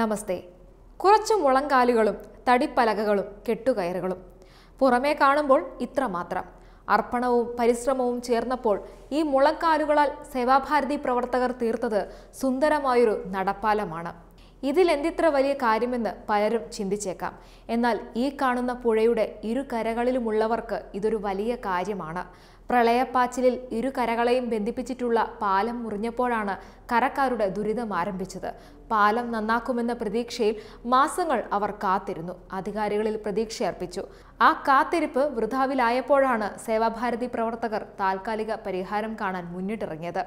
നമസ്തേ കുറച്ച് മുളങ്കാലുകളും തടിപ്പലകകളും കെട്ടുകയറുകളും പുറമേ കാണുമ്പോൾ ഇത്ര മാത്രം അർപ്പണവും പരിശ്രമവും ചേർന്നപ്പോൾ ഈ മുളങ്കാലുകളാൽ സേവാഭാരതി പ്രവർത്തകർ തീർത്തത് സുന്ദരമായൊരു നടപ്പാലമാണ് ഇതിലെന്തിത്ര വലിയ കാര്യമെന്ന് പലരും ചിന്തിച്ചേക്കാം എന്നാൽ ഈ കാണുന്ന പുഴയുടെ ഇരു കരകളിലുമുള്ളവർക്ക് ഇതൊരു വലിയ കാര്യമാണ് പ്രളയപ്പാച്ചിലിൽ ഇരു കരകളെയും ബന്ധിപ്പിച്ചിട്ടുള്ള പാലം മുറിഞ്ഞപ്പോഴാണ് കരക്കാരുടെ ദുരിതം ആരംഭിച്ചത് പാലം നന്നാക്കുമെന്ന പ്രതീക്ഷയിൽ മാസങ്ങൾ അവർ കാത്തിരുന്നു അധികാരികളിൽ പ്രതീക്ഷയർപ്പിച്ചു ആ കാത്തിരിപ്പ് വൃഥാവിലായപ്പോഴാണ് സേവാഭാരതി പ്രവർത്തകർ താൽക്കാലിക പരിഹാരം കാണാൻ മുന്നിട്ടിറങ്ങിയത്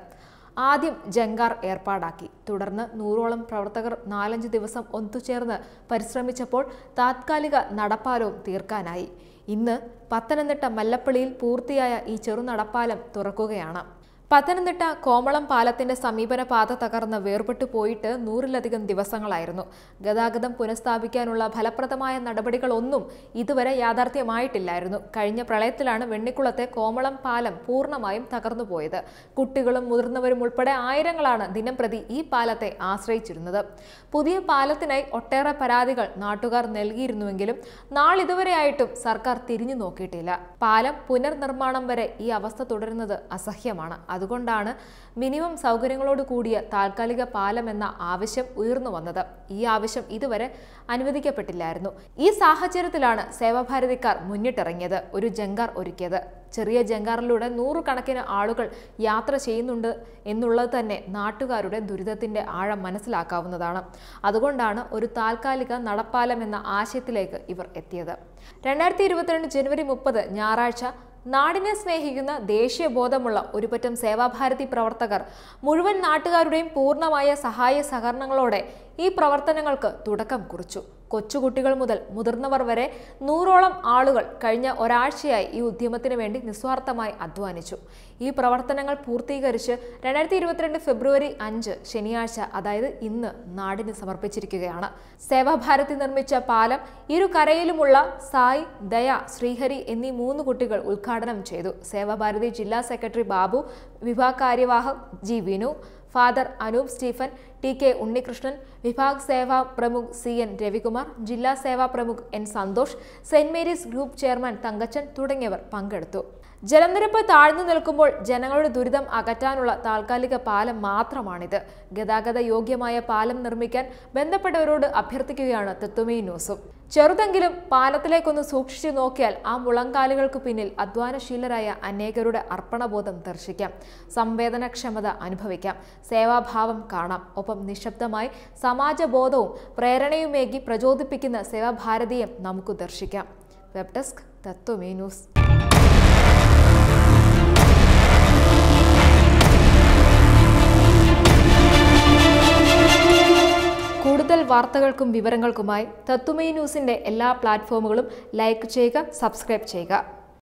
ആദ്യം ജങ്കാർ ഏർപ്പാടാക്കി തുടർന്ന് നൂറോളം പ്രവർത്തകർ നാലഞ്ച് ദിവസം ഒത്തുചേർന്ന് പരിശ്രമിച്ചപ്പോൾ താത്കാലിക നടപ്പാലവും തീർക്കാനായി ഇന്ന് പത്തനംതിട്ട മല്ലപ്പള്ളിയിൽ പൂർത്തിയായ ഈ ചെറുനടപ്പാലം തുറക്കുകയാണ് പത്തനംതിട്ട കോമളം പാലത്തിന്റെ സമീപന പാത തകർന്ന് വേർപെട്ടു പോയിട്ട് നൂറിലധികം ദിവസങ്ങളായിരുന്നു ഗതാഗതം പുനഃസ്ഥാപിക്കാനുള്ള ഫലപ്രദമായ നടപടികളൊന്നും ഇതുവരെ യാഥാർത്ഥ്യമായിട്ടില്ലായിരുന്നു കഴിഞ്ഞ പ്രളയത്തിലാണ് വെണ്ണിക്കുളത്തെ കോമളം പാലം പൂർണ്ണമായും തകർന്നുപോയത് കുട്ടികളും മുതിർന്നവരും ഉൾപ്പെടെ ആയിരങ്ങളാണ് ദിനംപ്രതി ഈ പാലത്തെ ആശ്രയിച്ചിരുന്നത് പുതിയ പാലത്തിനായി ഒട്ടേറെ പരാതികൾ നാട്ടുകാർ നൽകിയിരുന്നുവെങ്കിലും നാളിതുവരെയായിട്ടും സർക്കാർ തിരിഞ്ഞു നോക്കിയിട്ടില്ല പാലം പുനർനിർമ്മാണം വരെ ഈ അവസ്ഥ തുടരുന്നത് അസഹ്യമാണ് അത് അതുകൊണ്ടാണ് മിനിമം സൗകര്യങ്ങളോട് കൂടിയ താൽക്കാലിക പാലം എന്ന ആവശ്യം ഉയർന്നു വന്നത് ഈ ആവശ്യം ഇതുവരെ അനുവദിക്കപ്പെട്ടില്ലായിരുന്നു ഈ സാഹചര്യത്തിലാണ് സേവാഭാരതിക്കാർ മുന്നിട്ടിറങ്ങിയത് ഒരു ജങ്കാർ ഒരുക്കിയത് ചെറിയ ജങ്കാറിലൂടെ നൂറുകണക്കിന് ആളുകൾ യാത്ര ചെയ്യുന്നുണ്ട് എന്നുള്ളത് തന്നെ നാട്ടുകാരുടെ ദുരിതത്തിന്റെ ആഴം മനസ്സിലാക്കാവുന്നതാണ് അതുകൊണ്ടാണ് ഒരു താൽക്കാലിക നടപ്പാലം എന്ന ആശയത്തിലേക്ക് ഇവർ എത്തിയത് രണ്ടായിരത്തി ഇരുപത്തിരണ്ട് ജനുവരി മുപ്പത് ഞായറാഴ്ച നാടിനെ സ്നേഹിക്കുന്ന ദേശീയ ബോധമുള്ള ഒരുപറ്റം സേവാഭാരതി പ്രവർത്തകർ മുഴുവൻ നാട്ടുകാരുടെയും പൂർണ്ണമായ സഹായ സഹകരണങ്ങളോടെ ഈ പ്രവർത്തനങ്ങൾക്ക് തുടക്കം കുറിച്ചു കൊച്ചുകുട്ടികൾ മുതൽ മുതിർന്നവർ വരെ നൂറോളം ആളുകൾ കഴിഞ്ഞ ഒരാഴ്ചയായി ഈ ഉദ്യമത്തിന് വേണ്ടി നിസ്വാർത്ഥമായി അധ്വാനിച്ചു ഈ പ്രവർത്തനങ്ങൾ പൂർത്തീകരിച്ച് രണ്ടായിരത്തി ഇരുപത്തിരണ്ട് ഫെബ്രുവരി അഞ്ച് ശനിയാഴ്ച അതായത് ഇന്ന് നാടിന് സമർപ്പിച്ചിരിക്കുകയാണ് സേവാഭാരതി നിർമ്മിച്ച പാലം ഇരു കരയിലുമുള്ള സായ് ദയ ശ്രീഹരി എന്നീ മൂന്ന് കുട്ടികൾ ഉദ്ഘാടനം ചെയ്തു സേവാഭാരതി ജില്ലാ സെക്രട്ടറി ബാബു വിഭാഗ കാര്യവാഹ G Vinu father Anoop Stephen T K Unnikrishnan വിഭാഗ് സേവാ പ്രമുഖ് സി എൻ രവികുമാർ ജില്ലാ സേവാ പ്രമുഖ് N Santhosh Saint Mary's group chairman Thankachan തുടങ്ങിയവർ പങ്കെടുത്തു ജലനിരപ്പ് താഴ്ന്നു നിൽക്കുമ്പോൾ ജനങ്ങളുടെ ദുരിതം അകറ്റാനുള്ള താൽക്കാലിക പാലം മാത്രമാണിത് ഗതാഗത യോഗ്യമായ പാലം നിർമ്മിക്കാൻ ബന്ധപ്പെട്ടവരോട് അഭ്യർത്ഥിക്കുകയാണ് തെത്തുമീ ന്യൂസും ചെറുതെങ്കിലും പാലത്തിലേക്കൊന്ന് സൂക്ഷിച്ചു നോക്കിയാൽ ആ മുളങ്കാലുകൾക്ക് പിന്നിൽ അധ്വാനശീലരായ അനേകരുടെ അർപ്പണബോധം ദർശിക്കാം സംവേദനക്ഷമത അനുഭവിക്കാം സേവാഭാവം കാണാം ഒപ്പം നിശബ്ദമായി സമാജബോധവും പ്രേരണയുമേകി പ്രചോദിപ്പിക്കുന്ന സേവാഭാരതിയും നമുക്ക് ദർശിക്കാം വെബ് ഡെസ്ക് തത്വമേ ന്യൂസ് വാർത്തകൾക്കും വിവരങ്ങൾക്കുമായി തത്തുമൈ ന്യൂസിൻ്റെ എല്ലാ പ്ലാറ്റ്ഫോമുകളും ലൈക്ക് ചെയ്യുക സബ്സ്ക്രൈബ് ചെയ്യുക